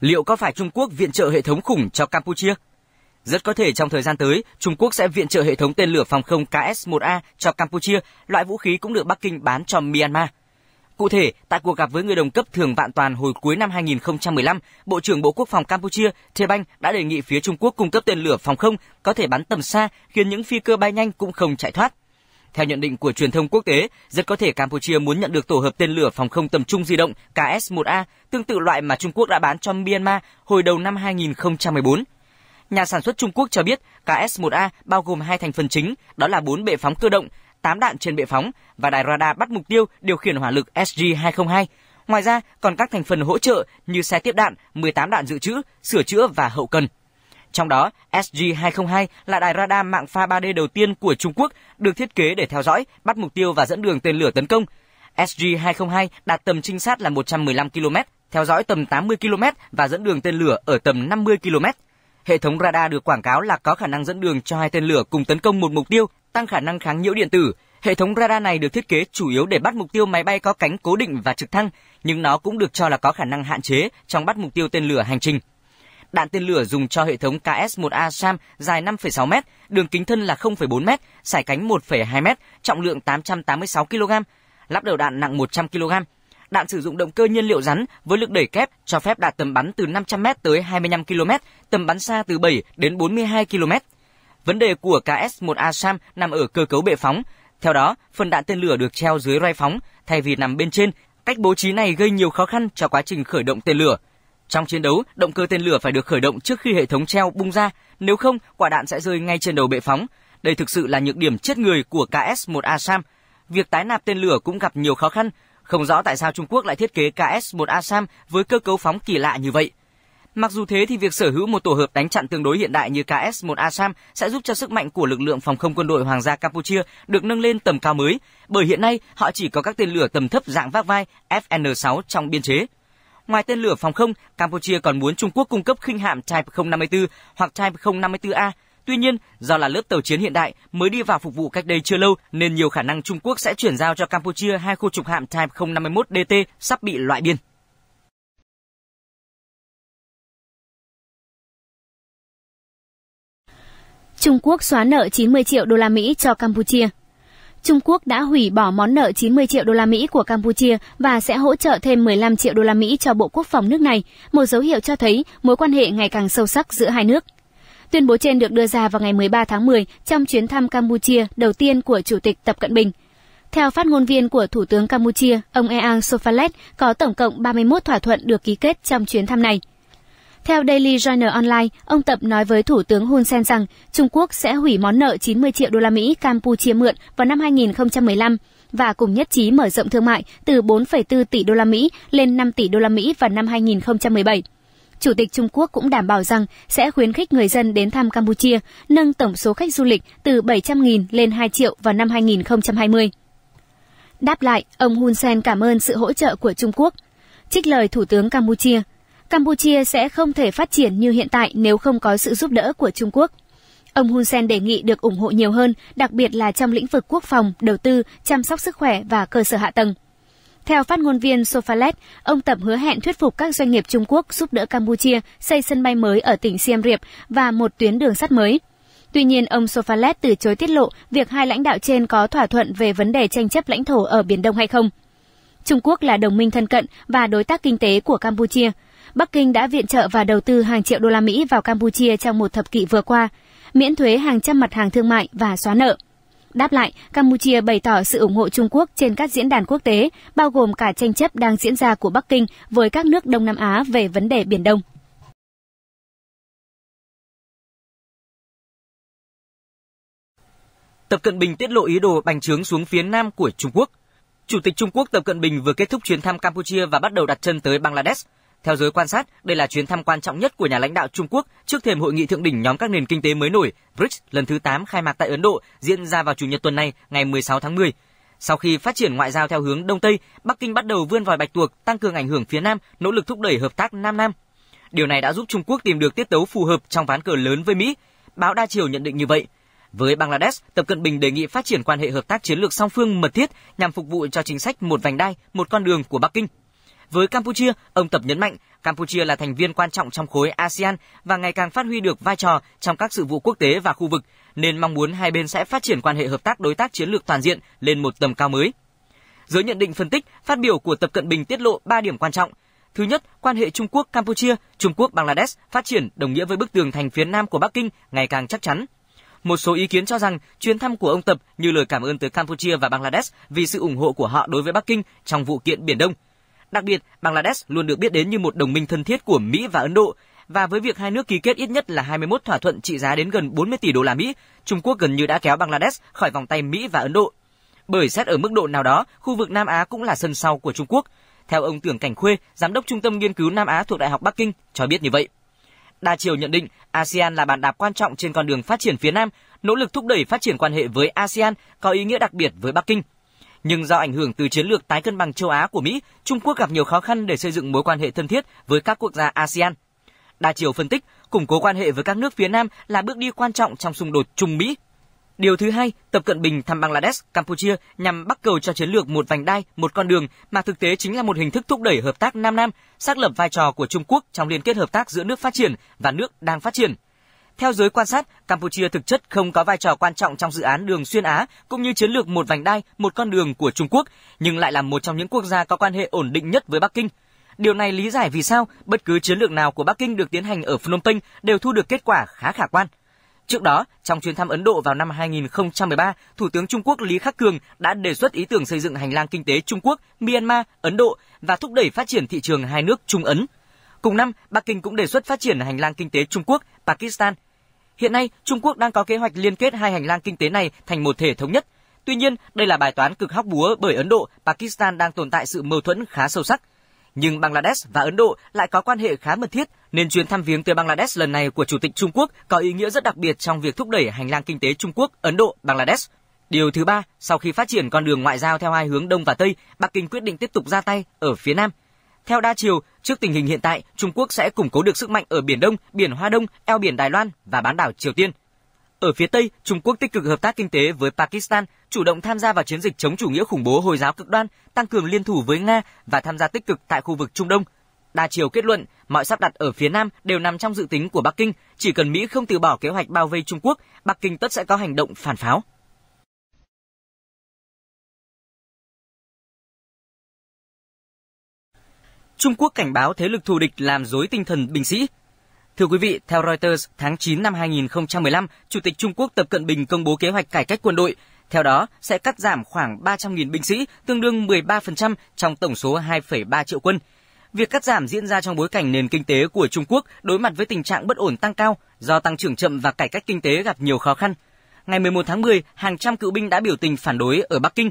Liệu có phải Trung Quốc viện trợ hệ thống khủng cho Campuchia? Rất có thể trong thời gian tới, Trung Quốc sẽ viện trợ hệ thống tên lửa phòng không KS-1A cho Campuchia, loại vũ khí cũng được Bắc Kinh bán cho Myanmar. Cụ thể, tại cuộc gặp với người đồng cấp Thường Vạn Toàn hồi cuối năm 2015, Bộ trưởng Bộ Quốc phòng Campuchia Thê Banh đã đề nghị phía Trung Quốc cung cấp tên lửa phòng không có thể bắn tầm xa, khiến những phi cơ bay nhanh cũng không chạy thoát. Theo nhận định của truyền thông quốc tế, rất có thể Campuchia muốn nhận được tổ hợp tên lửa phòng không tầm trung di động KS-1A, tương tự loại mà Trung Quốc đã bán cho Myanmar hồi đầu năm 2014. Nhà sản xuất Trung Quốc cho biết KS-1A bao gồm hai thành phần chính, đó là 4 bệ phóng cơ động, 8 đạn trên bệ phóng và đài radar bắt mục tiêu điều khiển hỏa lực SG-202. Ngoài ra, còn các thành phần hỗ trợ như xe tiếp đạn, 18 đạn dự trữ, sửa chữa và hậu cần. Trong đó, SG-202 là đài radar mạng pha 3D đầu tiên của Trung Quốc được thiết kế để theo dõi, bắt mục tiêu và dẫn đường tên lửa tấn công. SG-202 đạt tầm trinh sát là 115 km, theo dõi tầm 80 km và dẫn đường tên lửa ở tầm 50 km. Hệ thống radar được quảng cáo là có khả năng dẫn đường cho hai tên lửa cùng tấn công một mục tiêu, tăng khả năng kháng nhiễu điện tử. Hệ thống radar này được thiết kế chủ yếu để bắt mục tiêu máy bay có cánh cố định và trực thăng, nhưng nó cũng được cho là có khả năng hạn chế trong bắt mục tiêu tên lửa hành trình. Đạn tên lửa dùng cho hệ thống KS-1A SAM dài 5,6m, đường kính thân là 0,4m, sải cánh 1,2m, trọng lượng 886 kg, lắp đầu đạn nặng 100 kg. Đạn sử dụng động cơ nhiên liệu rắn với lực đẩy kép cho phép đạt tầm bắn từ 500m tới 25 km, tầm bắn xa từ 7 đến 42 km. Vấn đề của KS-1A SAM nằm ở cơ cấu bệ phóng. Theo đó, phần đạn tên lửa được treo dưới rai phóng thay vì nằm bên trên. Cách bố trí này gây nhiều khó khăn cho quá trình khởi động tên lửa. Trong chiến đấu, động cơ tên lửa phải được khởi động trước khi hệ thống treo bung ra, nếu không quả đạn sẽ rơi ngay trên đầu bệ phóng. Đây thực sự là nhược điểm chết người của KS-1A Sam. Việc tái nạp tên lửa cũng gặp nhiều khó khăn, không rõ tại sao Trung Quốc lại thiết kế KS-1A Sam với cơ cấu phóng kỳ lạ như vậy. Mặc dù thế thì việc sở hữu một tổ hợp đánh chặn tương đối hiện đại như KS-1A Sam sẽ giúp cho sức mạnh của lực lượng phòng không quân đội Hoàng gia Campuchia được nâng lên tầm cao mới, bởi hiện nay họ chỉ có các tên lửa tầm thấp dạng vác vai FN-6 trong biên chế. Ngoài tên lửa phòng không, Campuchia còn muốn Trung Quốc cung cấp khinh hạm Type 054 hoặc Type 054A. Tuy nhiên, do là lớp tàu chiến hiện đại mới đi vào phục vụ cách đây chưa lâu nên nhiều khả năng Trung Quốc sẽ chuyển giao cho Campuchia hai khu trục hạm Type 051 DT sắp bị loại biên. Trung Quốc xóa nợ 90 triệu đô la Mỹ cho Campuchia. Trung Quốc đã hủy bỏ món nợ 90 triệu đô la Mỹ của Campuchia và sẽ hỗ trợ thêm 15 triệu đô la Mỹ cho Bộ Quốc phòng nước này, một dấu hiệu cho thấy mối quan hệ ngày càng sâu sắc giữa hai nước. Tuyên bố trên được đưa ra vào ngày 13 tháng 10 trong chuyến thăm Campuchia đầu tiên của Chủ tịch Tập Cận Bình. Theo phát ngôn viên của Thủ tướng Campuchia, ông Eang Sofalet, có tổng cộng 31 thỏa thuận được ký kết trong chuyến thăm này. Theo Daily Journal Online, ông Tập nói với Thủ tướng Hun Sen rằng Trung Quốc sẽ hủy món nợ 90 triệu đô la Mỹ Campuchia mượn vào năm 2015 và cùng nhất trí mở rộng thương mại từ 4,4 tỷ đô la Mỹ lên 5 tỷ đô la Mỹ vào năm 2017. Chủ tịch Trung Quốc cũng đảm bảo rằng sẽ khuyến khích người dân đến thăm Campuchia, nâng tổng số khách du lịch từ 700.000 lên 2 triệu vào năm 2020. Đáp lại, ông Hun Sen cảm ơn sự hỗ trợ của Trung Quốc. Trích lời Thủ tướng Campuchia – Campuchia sẽ không thể phát triển như hiện tại nếu không có sự giúp đỡ của Trung Quốc. Ông Hun Sen đề nghị được ủng hộ nhiều hơn, đặc biệt là trong lĩnh vực quốc phòng, đầu tư, chăm sóc sức khỏe và cơ sở hạ tầng. Theo phát ngôn viên Sofalet, ông Tập hứa hẹn thuyết phục các doanh nghiệp Trung Quốc giúp đỡ Campuchia xây sân bay mới ở tỉnh Siem Reap và một tuyến đường sắt mới. Tuy nhiên, ông Sofalet từ chối tiết lộ việc hai lãnh đạo trên có thỏa thuận về vấn đề tranh chấp lãnh thổ ở Biển Đông hay không. Trung Quốc là đồng minh thân cận và đối tác kinh tế của Campuchia – Bắc Kinh đã viện trợ và đầu tư hàng triệu đô la Mỹ vào Campuchia trong một thập kỷ vừa qua, miễn thuế hàng trăm mặt hàng thương mại và xóa nợ. Đáp lại, Campuchia bày tỏ sự ủng hộ Trung Quốc trên các diễn đàn quốc tế, bao gồm cả tranh chấp đang diễn ra của Bắc Kinh với các nước Đông Nam Á về vấn đề Biển Đông. Tập Cận Bình tiết lộ ý đồ bành trướng xuống phía nam của Trung Quốc. Chủ tịch Trung Quốc Tập Cận Bình vừa kết thúc chuyến thăm Campuchia và bắt đầu đặt chân tới Bangladesh. Theo giới quan sát, đây là chuyến thăm quan trọng nhất của nhà lãnh đạo Trung Quốc trước thềm hội nghị thượng đỉnh nhóm các nền kinh tế mới nổi BRICS lần thứ 8 khai mạc tại Ấn Độ diễn ra vào chủ nhật tuần này, ngày 16 tháng 10. Sau khi phát triển ngoại giao theo hướng Đông Tây, Bắc Kinh bắt đầu vươn vòi bạch tuộc, tăng cường ảnh hưởng phía Nam, nỗ lực thúc đẩy hợp tác Nam Nam. Điều này đã giúp Trung Quốc tìm được tiết tấu phù hợp trong ván cờ lớn với Mỹ. Báo đa chiều nhận định như vậy. Với Bangladesh, Tập Cận Bình đề nghị phát triển quan hệ hợp tác chiến lược song phương mật thiết nhằm phục vụ cho chính sách một vành đai, một con đường của Bắc Kinh. Với Campuchia, ông Tập nhấn mạnh Campuchia là thành viên quan trọng trong khối ASEAN và ngày càng phát huy được vai trò trong các sự vụ quốc tế và khu vực, nên mong muốn hai bên sẽ phát triển quan hệ hợp tác đối tác chiến lược toàn diện lên một tầm cao mới. Giới nhận định phân tích, phát biểu của Tập Cận Bình tiết lộ 3 điểm quan trọng. Thứ nhất, quan hệ Trung Quốc Campuchia, Trung Quốc Bangladesh phát triển đồng nghĩa với bức tường thành phía nam của Bắc Kinh ngày càng chắc chắn. Một số ý kiến cho rằng chuyến thăm của ông Tập như lời cảm ơn tới Campuchia và Bangladesh vì sự ủng hộ của họ đối với Bắc Kinh trong vụ kiện Biển Đông – Đặc biệt, Bangladesh luôn được biết đến như một đồng minh thân thiết của Mỹ và Ấn Độ và với việc hai nước ký kết ít nhất là 21 thỏa thuận trị giá đến gần 40 tỷ đô la Mỹ, Trung Quốc gần như đã kéo Bangladesh khỏi vòng tay Mỹ và Ấn Độ. Bởi xét ở mức độ nào đó, khu vực Nam Á cũng là sân sau của Trung Quốc. Theo ông Tưởng Cảnh Khuê, giám đốc Trung tâm Nghiên cứu Nam Á thuộc Đại học Bắc Kinh, cho biết như vậy. Đa chiều nhận định ASEAN là bàn đạp quan trọng trên con đường phát triển phía Nam, nỗ lực thúc đẩy phát triển quan hệ với ASEAN có ý nghĩa đặc biệt với Bắc Kinh – nhưng do ảnh hưởng từ chiến lược tái cân bằng châu Á của Mỹ, Trung Quốc gặp nhiều khó khăn để xây dựng mối quan hệ thân thiết với các quốc gia ASEAN. Đa chiều phân tích, củng cố quan hệ với các nước phía Nam là bước đi quan trọng trong xung đột Trung Mỹ. Điều thứ hai, Tập Cận Bình thăm Bangladesh, Campuchia nhằm bắt cầu cho chiến lược một vành đai, một con đường mà thực tế chính là một hình thức thúc đẩy hợp tác Nam Nam, xác lập vai trò của Trung Quốc trong liên kết hợp tác giữa nước phát triển và nước đang phát triển – theo giới quan sát, Campuchia thực chất không có vai trò quan trọng trong dự án đường xuyên Á cũng như chiến lược một vành đai, một con đường của Trung Quốc, nhưng lại là một trong những quốc gia có quan hệ ổn định nhất với Bắc Kinh. Điều này lý giải vì sao bất cứ chiến lược nào của Bắc Kinh được tiến hành ở Phnom Penh đều thu được kết quả khá khả quan. Trước đó, trong chuyến thăm Ấn Độ vào năm 2013, Thủ tướng Trung Quốc Lý Khắc Cường đã đề xuất ý tưởng xây dựng hành lang kinh tế Trung Quốc, Myanmar, Ấn Độ và thúc đẩy phát triển thị trường hai nước Trung Ấn. Cùng năm, Bắc Kinh cũng đề xuất phát triển hành lang kinh tế Trung Quốc, Pakistan Hiện nay, Trung Quốc đang có kế hoạch liên kết hai hành lang kinh tế này thành một thể thống nhất. Tuy nhiên, đây là bài toán cực hóc búa bởi Ấn Độ, Pakistan đang tồn tại sự mâu thuẫn khá sâu sắc. Nhưng Bangladesh và Ấn Độ lại có quan hệ khá mật thiết, nên chuyến thăm viếng tới Bangladesh lần này của Chủ tịch Trung Quốc có ý nghĩa rất đặc biệt trong việc thúc đẩy hành lang kinh tế Trung Quốc, Ấn Độ, Bangladesh. Điều thứ ba, sau khi phát triển con đường ngoại giao theo hai hướng Đông và Tây, Bắc Kinh quyết định tiếp tục ra tay ở phía Nam – theo đa chiều, trước tình hình hiện tại, Trung Quốc sẽ củng cố được sức mạnh ở Biển Đông, Biển Hoa Đông, eo biển Đài Loan và bán đảo Triều Tiên. Ở phía Tây, Trung Quốc tích cực hợp tác kinh tế với Pakistan, chủ động tham gia vào chiến dịch chống chủ nghĩa khủng bố Hồi giáo cực đoan, tăng cường liên thủ với Nga và tham gia tích cực tại khu vực Trung Đông. Đa chiều kết luận, mọi sắp đặt ở phía Nam đều nằm trong dự tính của Bắc Kinh, chỉ cần Mỹ không từ bỏ kế hoạch bao vây Trung Quốc, Bắc Kinh tất sẽ có hành động phản pháo. Trung Quốc cảnh báo thế lực thù địch làm dối tinh thần binh sĩ. Thưa quý vị, theo Reuters, tháng 9 năm 2015, Chủ tịch Trung Quốc Tập Cận Bình công bố kế hoạch cải cách quân đội. Theo đó, sẽ cắt giảm khoảng 300.000 binh sĩ, tương đương 13% trong tổng số 2,3 triệu quân. Việc cắt giảm diễn ra trong bối cảnh nền kinh tế của Trung Quốc đối mặt với tình trạng bất ổn tăng cao do tăng trưởng chậm và cải cách kinh tế gặp nhiều khó khăn. Ngày 11 tháng 10, hàng trăm cựu binh đã biểu tình phản đối ở Bắc Kinh.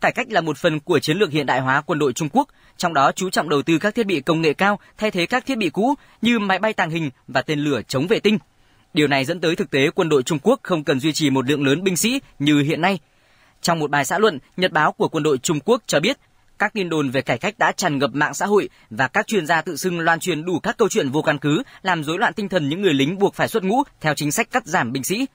Cải cách là một phần của chiến lược hiện đại hóa quân đội Trung Quốc, trong đó chú trọng đầu tư các thiết bị công nghệ cao thay thế các thiết bị cũ như máy bay tàng hình và tên lửa chống vệ tinh. Điều này dẫn tới thực tế quân đội Trung Quốc không cần duy trì một lượng lớn binh sĩ như hiện nay. Trong một bài xã luận, Nhật báo của quân đội Trung Quốc cho biết các tin đồn về cải cách đã tràn ngập mạng xã hội và các chuyên gia tự xưng loan truyền đủ các câu chuyện vô căn cứ làm rối loạn tinh thần những người lính buộc phải xuất ngũ theo chính sách cắt giảm binh sĩ.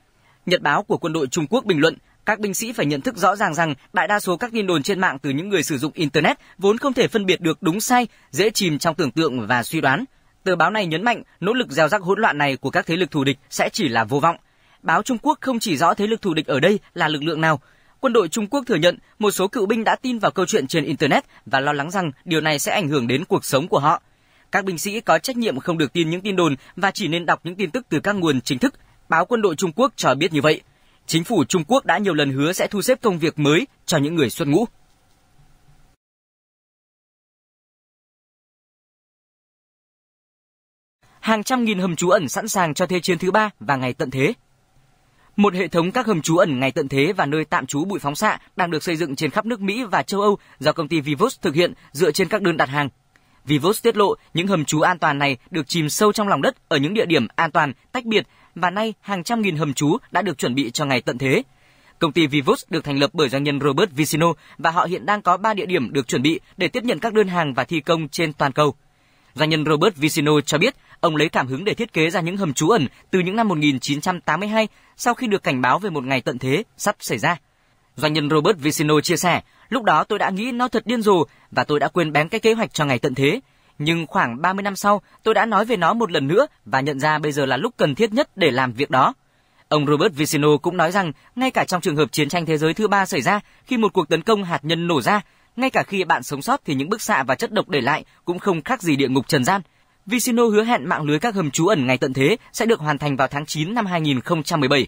Nhật báo của quân đội Trung Quốc bình luận các binh sĩ phải nhận thức rõ ràng rằng đại đa số các tin đồn trên mạng từ những người sử dụng Internet vốn không thể phân biệt được đúng sai, dễ chìm trong tưởng tượng và suy đoán. Tờ báo này nhấn mạnh nỗ lực gieo rắc hỗn loạn này của các thế lực thù địch sẽ chỉ là vô vọng. Báo Trung Quốc không chỉ rõ thế lực thù địch ở đây là lực lượng nào. Quân đội Trung Quốc thừa nhận một số cựu binh đã tin vào câu chuyện trên Internet và lo lắng rằng điều này sẽ ảnh hưởng đến cuộc sống của họ. Các binh sĩ có trách nhiệm không được tin những tin đồn và chỉ nên đọc những tin tức từ các nguồn chính thức. Báo quân đội Trung Quốc cho biết như vậy chính phủ Trung Quốc đã nhiều lần hứa sẽ thu xếp công việc mới cho những người xuất ngũ. Hàng trăm nghìn hầm trú ẩn sẵn sàng cho thế chiến thứ ba và ngày tận thế. Một hệ thống các hầm trú ẩn ngày tận thế và nơi tạm trú bụi phóng xạ đang được xây dựng trên khắp nước Mỹ và châu Âu do công ty Vivos thực hiện dựa trên các đơn đặt hàng. Vivos tiết lộ những hầm trú an toàn này được chìm sâu trong lòng đất ở những địa điểm an toàn, tách biệt và nay hàng trăm nghìn hầm trú đã được chuẩn bị cho ngày tận thế. Công ty Vivus được thành lập bởi doanh nhân Robert Vicino và họ hiện đang có 3 địa điểm được chuẩn bị để tiếp nhận các đơn hàng và thi công trên toàn cầu. Doanh nhân Robert Vicino cho biết ông lấy cảm hứng để thiết kế ra những hầm trú ẩn từ những năm 1982 sau khi được cảnh báo về một ngày tận thế sắp xảy ra. Doanh nhân Robert Vicino chia sẻ, lúc đó tôi đã nghĩ nó thật điên rồ và tôi đã quên bén cái kế hoạch cho ngày tận thế nhưng khoảng 30 năm sau, tôi đã nói về nó một lần nữa và nhận ra bây giờ là lúc cần thiết nhất để làm việc đó. Ông Robert Vicino cũng nói rằng, ngay cả trong trường hợp chiến tranh thế giới thứ ba xảy ra, khi một cuộc tấn công hạt nhân nổ ra, ngay cả khi bạn sống sót thì những bức xạ và chất độc để lại cũng không khác gì địa ngục trần gian. Vicino hứa hẹn mạng lưới các hầm trú ẩn ngày tận thế sẽ được hoàn thành vào tháng 9 năm 2017.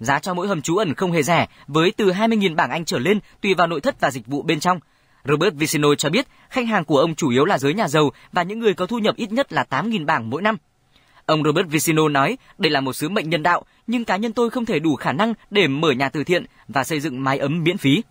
Giá cho mỗi hầm trú ẩn không hề rẻ, với từ 20.000 bảng Anh trở lên tùy vào nội thất và dịch vụ bên trong – Robert Vicino cho biết khách hàng của ông chủ yếu là giới nhà giàu và những người có thu nhập ít nhất là 8.000 bảng mỗi năm. Ông Robert Vicino nói, đây là một sứ mệnh nhân đạo, nhưng cá nhân tôi không thể đủ khả năng để mở nhà từ thiện và xây dựng mái ấm miễn phí.